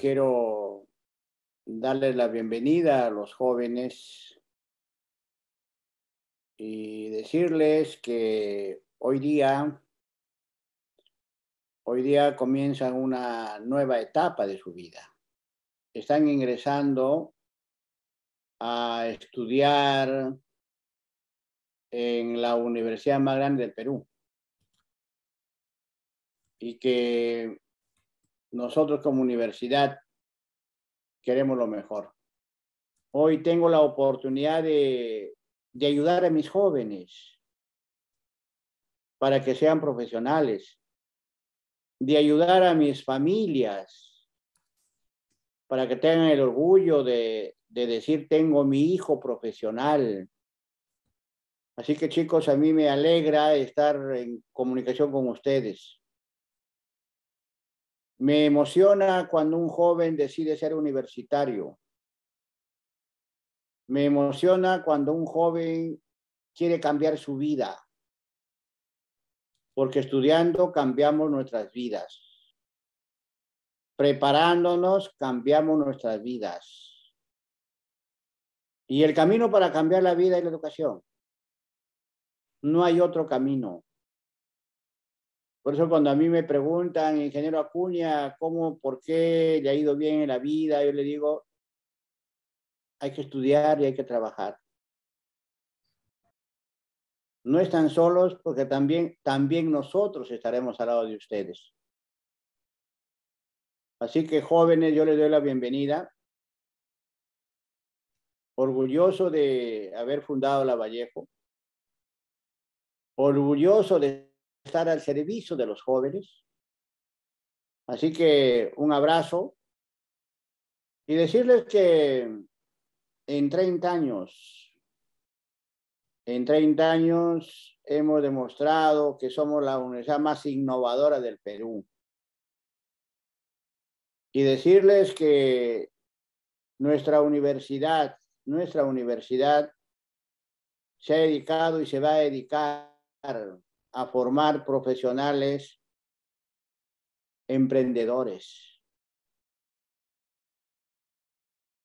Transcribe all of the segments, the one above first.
quiero darles la bienvenida a los jóvenes y decirles que hoy día, hoy día comienzan una nueva etapa de su vida. Están ingresando a estudiar en la universidad más grande del Perú y que nosotros como universidad queremos lo mejor. Hoy tengo la oportunidad de, ayudar a mis jóvenes para que sean profesionales, de ayudar a mis familias para que tengan el orgullo de, de decir tengo mi hijo profesional. Así que chicos, a mí me alegra estar en comunicación con ustedes. Me emociona cuando un joven decide ser universitario. Me emociona cuando un joven quiere cambiar su vida, porque estudiando cambiamos nuestras vidas. Preparándonos cambiamos nuestras vidas. Y el camino para cambiar la vida es la educación. No hay otro camino. Por eso cuando a mí me preguntan, ingeniero Acuña, ¿cómo, por qué le ha ido bien en la vida? Yo le digo, hay que estudiar y hay que trabajar. No están solos porque también, también nosotros estaremos al lado de ustedes. Así que jóvenes, yo les doy la bienvenida. Orgulloso de haber fundado la Vallejo. Orgulloso de estar al servicio de los jóvenes. Así que un abrazo y decirles que en 30 años, en 30 años hemos demostrado que somos la universidad más innovadora del Perú. Y decirles que nuestra universidad, nuestra universidad se ha dedicado y se va a dedicar a formar profesionales emprendedores.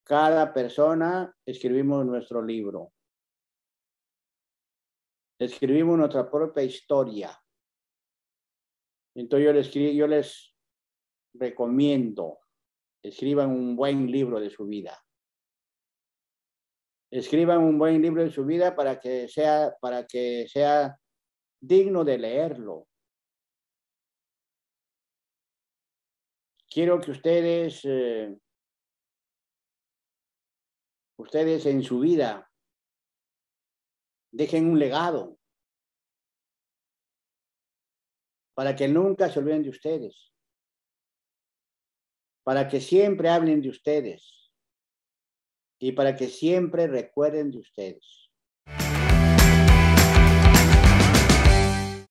Cada persona escribimos nuestro libro. Escribimos nuestra propia historia. Entonces yo les, yo les recomiendo, escriban un buen libro de su vida escriban un buen libro de su vida para que sea, para que sea digno de leerlo. Quiero que ustedes, eh, ustedes en su vida dejen un legado para que nunca se olviden de ustedes, para que siempre hablen de ustedes y para que siempre recuerden de ustedes.